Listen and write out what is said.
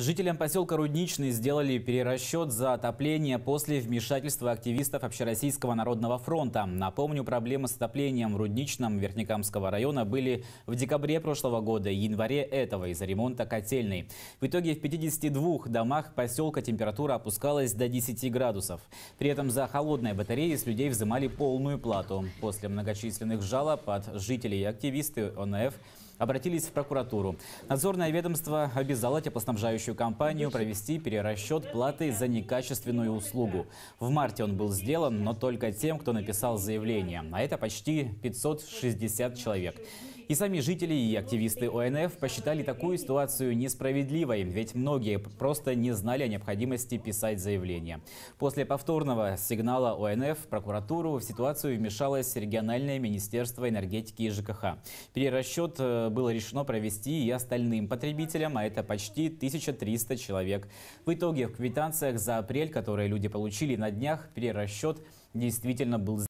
Жителям поселка Рудничный сделали перерасчет за отопление после вмешательства активистов Общероссийского народного фронта. Напомню, проблемы с отоплением в Рудничном Верхнекамского района были в декабре прошлого года и январе этого из-за ремонта котельной. В итоге в 52 домах поселка температура опускалась до 10 градусов. При этом за холодные батареи с людей взимали полную плату. После многочисленных жалоб от жителей и активисты ОНФ – обратились в прокуратуру. Надзорное ведомство обязало теплоснабжающую компанию провести перерасчет платы за некачественную услугу. В марте он был сделан, но только тем, кто написал заявление. А это почти 560 человек. И сами жители и активисты ОНФ посчитали такую ситуацию несправедливой, ведь многие просто не знали о необходимости писать заявление. После повторного сигнала ОНФ в прокуратуру в ситуацию вмешалось региональное министерство энергетики и ЖКХ. Перерасчет э, было решено провести и остальным потребителям, а это почти 1300 человек. В итоге в квитанциях за апрель, которые люди получили на днях, перерасчет действительно был